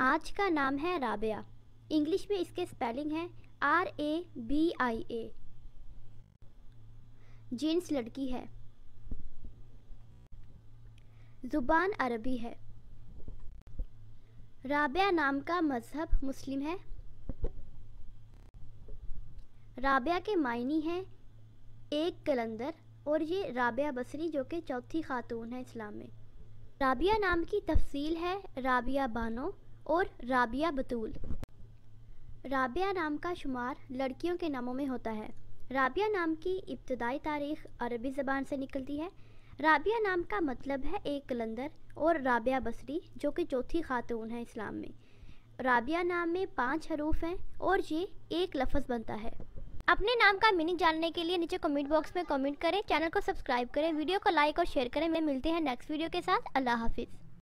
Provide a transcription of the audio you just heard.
आज का नाम है राबिया इंग्लिश में इसके स्पेलिंग है R A B I A जीन्स लड़की है ज़ुबान अरबी है राबिया नाम का मज़हब मुस्लिम है राबिया के मायनी हैं एक कलंदर और ये राबिया बसरी जो कि चौथी खातून है इस्लाम में राबिया नाम की तफसील है राबिया बानो और राबिया बतूल राबिया नाम का शुमार लड़कियों के नामों में होता है राबिया नाम की इब्तदाई तारीख अरबी ज़बान से निकलती है राबिया नाम का मतलब है एक कलंदर और राबिया बसरी जो कि चौथी खातून है इस्लाम में राबिया नाम में पांच हरूफ हैं और ये एक लफ्ज़ बनता है अपने नाम का मीनिंग जानने के लिए नीचे कमेंट बॉक्स में कमेंट करें चैनल को सब्सक्राइब करें वीडियो को लाइक और शेयर करें मैं मिलते हैं नेक्स्ट वीडियो के साथ अल्लाह हाफिज़